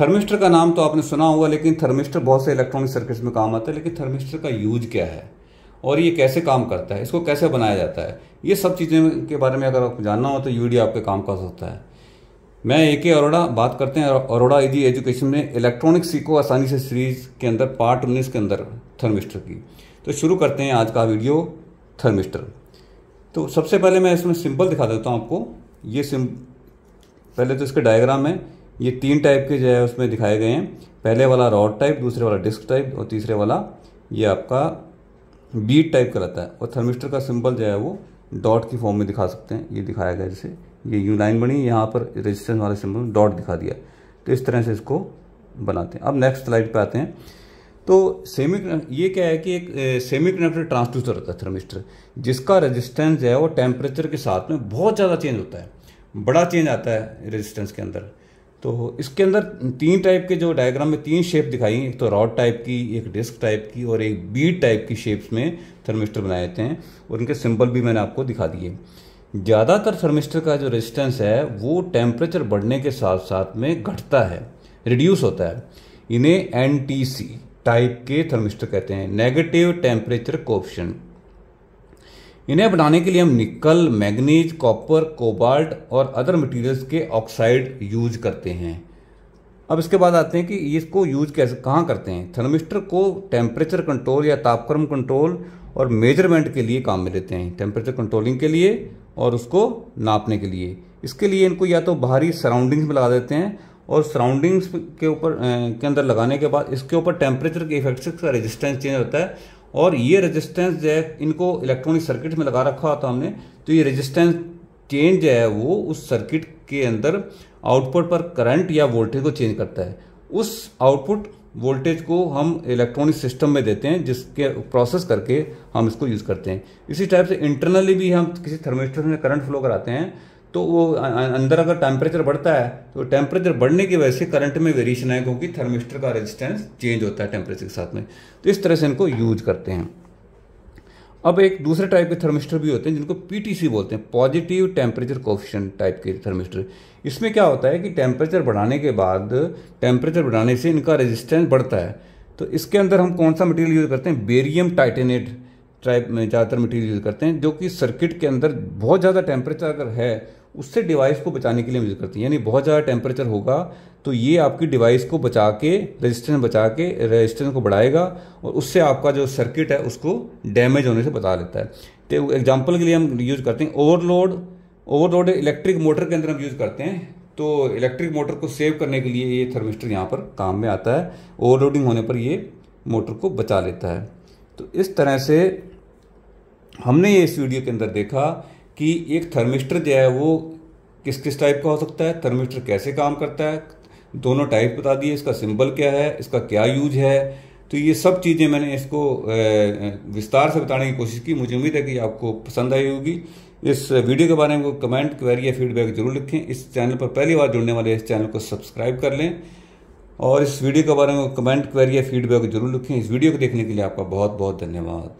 thermistor का नाम तो आपने सुना होगा लेकिन थर्मिस्टर बहुत से इलेक्ट्रॉनिक सर्किट्स में काम आता है लेकिन थर्मिस्टर का यूज क्या है और ये कैसे काम करता है इसको कैसे बनाया जाता है ये सब चीज़ें के बारे में अगर आपको जानना हो तो यू डी आपके काम का सकता है मैं ए के अरोड़ा बात करते हैं अरोड़ा जी एजुकेशन में इलेक्ट्रॉनिक सीखो आसानी से सीरीज के अंदर पार्ट उन्नीस के अंदर थर्मिस्टर की तो शुरू करते हैं आज का वीडियो थर्मिस्टर तो सबसे पहले मैं इसमें सिंपल दिखा देता हूँ आपको ये सिम पहले तो इसके डायग्राम है ये तीन टाइप के जो है उसमें दिखाए गए हैं पहले वाला रॉड टाइप दूसरे वाला डिस्क टाइप और तीसरे वाला ये आपका बीट टाइप का रहता है और थर्मिस्टर का सिंबल जो है वो डॉट की फॉर्म में दिखा सकते हैं ये दिखाया गया जैसे ये यू लाइन बनी यहाँ पर रेजिस्टेंस वाले सिंबल डॉट दिखा दिया तो इस तरह से इसको बनाते हैं अब नेक्स्ट स्लाइड पर आते हैं तो सेमी ये क्या है कि एक सेमी कंडक्टर ट्रांसड्यूसर होता है थर्मिस्टर जिसका रेजिस्टेंस जो है वो टेम्परेचर के साथ में बहुत ज़्यादा चेंज होता है बड़ा चेंज आता है रेजिस्टेंस के अंदर तो इसके अंदर तीन टाइप के जो डायग्राम में तीन शेप दिखाई एक तो रॉड टाइप की एक डिस्क टाइप की और एक बीट टाइप की शेप्स में थर्मिस्टर बनाए जाते हैं और इनके सिंबल भी मैंने आपको दिखा दिए ज़्यादातर थर्मिस्टर का जो रेजिस्टेंस है वो टेम्परेचर बढ़ने के साथ साथ में घटता है रिड्यूस होता है इन्हें एन टाइप के थर्मिस्टर कहते हैं नेगेटिव टेम्परेचर कोप्शन इन्हें बनाने के लिए हम निकल मैग्नीज कॉपर कोबाल्ट और अदर मटेरियल्स के ऑक्साइड यूज करते हैं अब इसके बाद आते हैं कि इसको यूज कैसे कहाँ करते हैं थर्मिस्टर को टेम्परेचर कंट्रोल या तापक्रम कंट्रोल और मेजरमेंट के लिए काम में लेते हैं टेम्परेचर कंट्रोलिंग के लिए और उसको नापने के लिए इसके लिए इनको या तो बाहरी सराउंडिंग्स में लगा देते हैं और सराउंडिंग्स के ऊपर के अंदर लगाने के बाद इसके ऊपर टेम्परेचर के इफेक्ट से रेजिस्टेंस चेंज होता है और ये रेजिस्टेंस जो है इनको इलेक्ट्रॉनिक सर्किट में लगा रखा था हमने तो ये रेजिस्टेंस चेंज जो है वो उस सर्किट के अंदर आउटपुट पर करंट या वोल्टेज को चेंज करता है उस आउटपुट वोल्टेज को हम इलेक्ट्रॉनिक सिस्टम में देते हैं जिसके प्रोसेस करके हम इसको यूज़ करते हैं इसी टाइप से इंटरनली भी हम किसी थर्मिस्टर में करंट फ्लो कराते हैं तो वो अंदर अगर टेम्परेचर बढ़ता है तो टेम्परेचर बढ़ने की वजह से करंट में वेरिएशन आए क्योंकि थर्मिस्टर का रेजिस्टेंस चेंज होता है टेम्परेचर के साथ में तो इस तरह से इनको यूज करते हैं अब एक दूसरे टाइप के थर्मिस्टर भी होते हैं जिनको पीटीसी बोलते हैं पॉजिटिव टेम्परेचर कोफिशन टाइप के थर्मिस्टर इसमें क्या होता है कि टेम्परेचर बढ़ाने के बाद टेम्परेचर बढ़ाने से इनका रेजिस्टेंस बढ़ता है तो इसके अंदर हम कौन सा मटेरियल यूज़ करते हैं बेरियम टाइटेनेट टाइप में ज़्यादातर मटेरियल यूज़ करते हैं जो कि सर्किट के अंदर बहुत ज़्यादा टेम्परेचर अगर है उससे डिवाइस को बचाने के लिए यूज़ करती है यानी बहुत ज़्यादा टेम्परेचर होगा तो ये आपकी डिवाइस को बचा के रेजिस्टेंस बचा के रेजिस्टेंस को बढ़ाएगा और उससे आपका जो सर्किट है उसको डैमेज होने से बचा लेता है तो एग्जाम्पल के लिए हम यूज़ करते हैं ओवरलोड ओवरलोड इलेक्ट्रिक मोटर के अंदर हम यूज़ करते हैं तो इलेक्ट्रिक मोटर को सेव करने के लिए ये थर्मिस्टर यहाँ पर काम में आता है ओवरलोडिंग होने पर ये मोटर को बचा लेता है तो इस तरह से हमने ये इस वीडियो के अंदर देखा कि एक थर्मिस्टर जो है वो किस किस टाइप का हो सकता है थर्मिस्टर कैसे काम करता है दोनों टाइप बता दिए इसका सिंबल क्या है इसका क्या यूज है तो ये सब चीज़ें मैंने इसको विस्तार से बताने की कोशिश की मुझे उम्मीद है कि आपको पसंद आई होगी इस वीडियो के बारे में कमेंट क्वेरी या फीडबैक जरूर लिखें इस चैनल पर पहली बार जुड़ने वाले इस चैनल को सब्सक्राइब कर लें और इस वीडियो के बारे में कमेंट क्वेरी या फीडबैक जरूर लिखें इस वीडियो को देखने के लिए आपका बहुत बहुत धन्यवाद